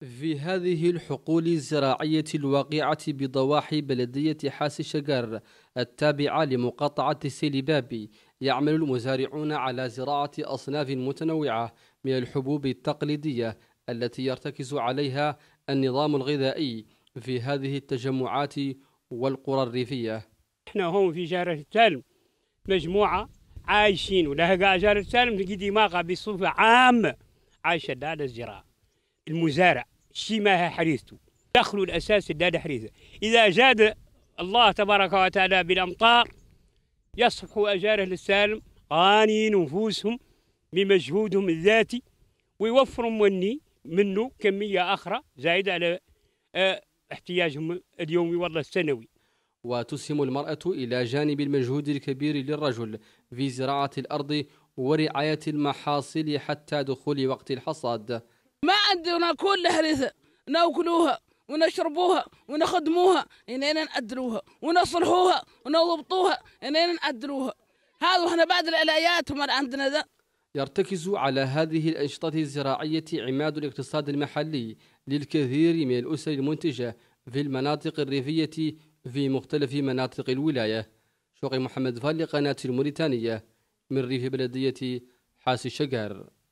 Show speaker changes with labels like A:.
A: في هذه الحقول الزراعية الواقعة بضواحي بلدية حاس شجر التابعة لمقاطعة بابي يعمل المزارعون على زراعة أصناف متنوعة من الحبوب التقليدية التي يرتكز عليها النظام الغذائي في هذه التجمعات والقرى
B: الريفية احنا هون في جارة السالم مجموعة عايشين ولها جارة السالم تجي دماغها بصفة عامة عايشة هذا الزراعة المزارع شماها حريثته دخلوا الأساس الداد حريثة إذا جاد الله تبارك وتعالى بالأمطار يصبحوا أجاره للسالم قاني نفوسهم بمجهودهم الذاتي ويوفروا مني منه كمية أخرى زائدة على آه، احتياجهم اليومي والله السنوي
A: وتسهم المرأة إلى جانب المجهود الكبير للرجل في زراعة الأرض ورعاية المحاصيل حتى دخول وقت الحصاد ما عندنا
C: كل هرثة ناكلوها ونشربوها ونخدموها إنين نأدلوها ونصلحوها ونضبطوها إنين نأدلوها هذا احنا بعد العلايات وما عندنا ذا
A: يرتكز على هذه الأنشطة الزراعية عماد الاقتصاد المحلي للكثير من الأسر المنتجة في المناطق الريفية في مختلف مناطق الولاية شوقي محمد فالي قناة الموريتانية من ريف بلدية حاسي الشجر